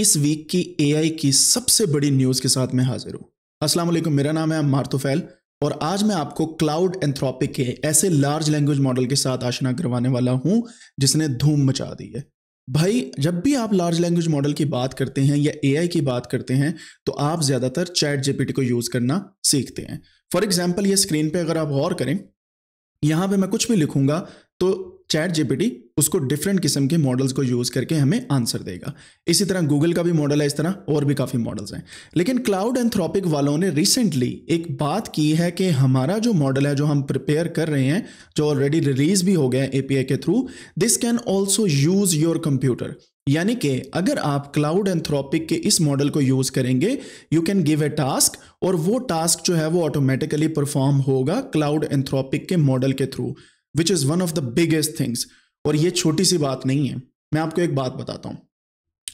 इस वीक की एआई की सबसे बड़ी न्यूज के साथ मैं हाजिर हूं अस्सलाम वालेकुम मेरा नाम है मार्तोफैल और आज मैं आपको क्लाउड एंथ्रोपिक के ऐसे लार्ज लैंग्वेज मॉडल के साथ आशना करवाने वाला हूं जिसने धूम मचा दी है भाई जब भी आप लार्ज लैंग्वेज मॉडल की बात करते हैं या एआई की बात करते हैं तो आप ज़्यादातर चैट जेपीटी को यूज़ करना सीखते हैं फॉर एग्जाम्पल ये स्क्रीन पे अगर आप गौर करें यहां पर मैं कुछ भी लिखूंगा तो चैट जीपीटी उसको डिफरेंट किस्म के मॉडल्स को यूज करके हमें आंसर देगा इसी तरह गूगल का भी मॉडल है इस तरह और भी काफी मॉडल्स हैं लेकिन क्लाउड एंथ्रोपिक वालों ने रिसेंटली एक बात की है कि हमारा जो मॉडल है जो हम प्रिपेयर कर रहे हैं जो ऑलरेडी रिलीज भी हो गया है एपीआई के through this can also use your computer यानी कि अगर आप क्लाउड एंथ्रोपिक के इस मॉडल को यूज करेंगे you can give a task और वो टास्क जो है वो ऑटोमेटिकली परफॉर्म होगा क्लाउड एंथ्रोपिक के मॉडल के through which is one of the biggest things और ये छोटी सी बात नहीं है मैं आपको एक बात बताता हूँ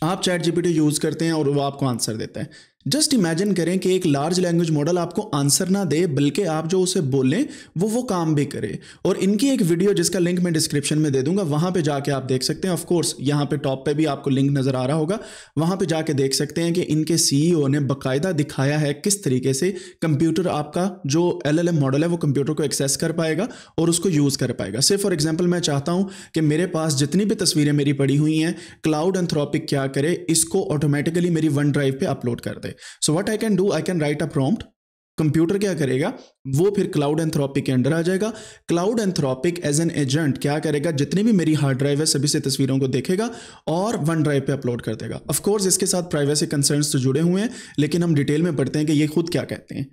आप चैट जीपीटी यूज़ करते हैं और वो आपको आंसर देता है जस्ट इमेजिन करें कि एक लार्ज लैंग्वेज मॉडल आपको आंसर ना दे बल्कि आप जो उसे बोलें वो वो काम भी करे और इनकी एक वीडियो जिसका लिंक मैं डिस्क्रिप्शन में दे दूंगा वहां पे जाके आप देख सकते हैं ऑफकोर्स यहाँ पे टॉप पे भी आपको लिंक नज़र आ रहा होगा वहां पे जाके देख सकते हैं कि इनके सीईओ e ने बाकायदा दिखाया है किस तरीके से कंप्यूटर आपका जो एल मॉडल है वो कंप्यूटर को एक्सेस कर पाएगा और उसको यूज़ कर पाएगा सिर्फ फॉर एग्जाम्पल मैं चाहता हूँ कि मेरे पास जितनी भी तस्वीरें मेरी पड़ी हुई हैं क्लाउड एंथ्रॉपिक क्या करे इसको ऑटोमेटिकली मेरी वन ड्राइव पर अपलोड कर दे so what I can do I can write a prompt computer क्या करेगा वो फिर क्लाउड एंथ्रोपिक के अंडर आ जाएगा Claude Anthropic as an agent क्या करेगा जितनी भी मेरी हार्ड ड्राइव है सभी से तस्वीरों को देखेगा और वन ड्राइव पे अपलोड कर देगा ऑफ कोर्स इसके साथ प्राइवेसी कंसर्न्स तो जुड़े हुए हैं लेकिन हम डिटेल में पढ़ते हैं कि ये खुद क्या कहते हैं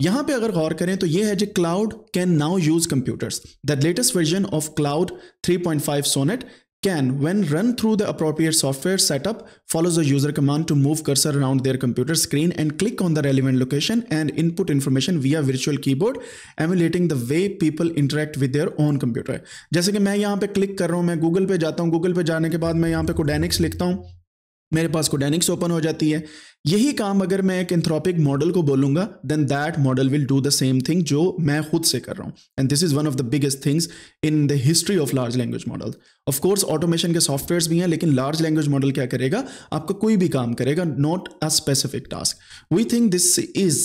यहां पे अगर गौर करें तो ये है जो Claude can now use computers the latest version of Claude 3.5 Sonnet can, when run through the appropriate software setup, follows the user command to move cursor around their computer screen and click on the relevant location and input information via virtual keyboard, emulating the way people interact with their own computer. jaise ki main yahan pe click kar raha hu main google pe jata hu google pe जाने ke baad main yahan pe Codenix likhta hu मेरे पास कोडेनिक्स open हो जाती है यही काम अगर मैं एक एंथ्रोपिक मॉडल को बोलूंगा then that model will do the same thing जो मैं खुद से कर रहा हूँ and this is one of the biggest things in the history of large language model of course automation के सॉफ्टवेयर्स भी हैं लेकिन लार्ज लैंग्वेज मॉडल क्या करेगा आपका कोई भी काम करेगा not a specific task we think this is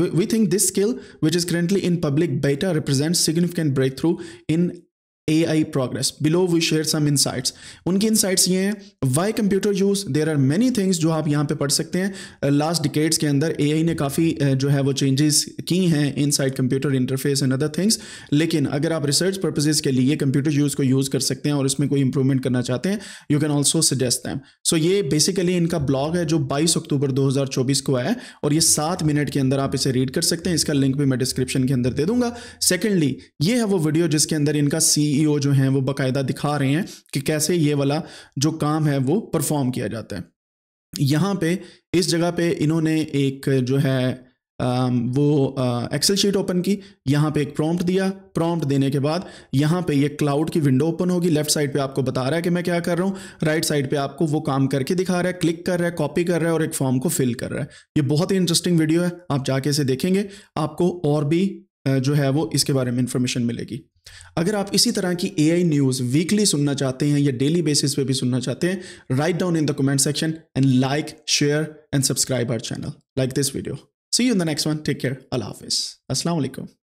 we think this skill which is currently in public beta represent significant breakthrough in A I progress below we share some insights उनकी insights ये हैं why computer use there are many things जो आप यहाँ पर पढ़ सकते हैं लास्ट uh, डिकेट्स के अंदर ए आई ने काफ़ी uh, जो है वो चेंजेस की हैं inside computer interface and other things लेकिन अगर आप रिसर्च पर्पजेज के लिए कंप्यूटर यूज़ को यूज़ कर सकते हैं और इसमें कोई इंप्रूवमेंट करना चाहते हैं you can also suggest them so ये बेसिकली इनका ब्लॉग है जो 22 अक्टूबर 2024 को आया है और ये सात मिनट के अंदर आप इसे रीड कर सकते हैं इसका लिंक भी मैं डिस्क्रिप्शन के अंदर दे दूंगा सेकेंडली ये है वो वीडियो जिसके अंदर इनका सीईओ e जो है वो बाकायदा दिखा रहे हैं कि कैसे ये वाला जो काम है वो परफॉर्म किया जाता है यहाँ पे इस जगह पे इन्होंने एक जो है Um, वो एक्सेल शीट ओपन की यहाँ पे एक प्रॉम्प्ट दिया प्रॉम्प्ट देने के बाद यहाँ पे ये क्लाउड की विंडो ओपन होगी लेफ्ट साइड पे आपको बता रहा है कि मैं क्या कर रहा हूँ राइट साइड पे आपको वो काम करके दिखा रहा है क्लिक कर रहा है कॉपी कर रहा है और एक फॉर्म को फिल कर रहा है ये बहुत ही इंटरेस्टिंग वीडियो है आप जाके इसे देखेंगे आपको और भी uh, जो है वो इसके बारे में इंफॉर्मेशन मिलेगी अगर आप इसी तरह की ए आई न्यूज़ वीकली सुनना चाहते हैं या डेली बेसिस पे भी सुनना चाहते हैं write down in the comment section and like share and subscribe our channel like this video See you in the next one. Take care. Allah Hafiz. Assalamu alaikum.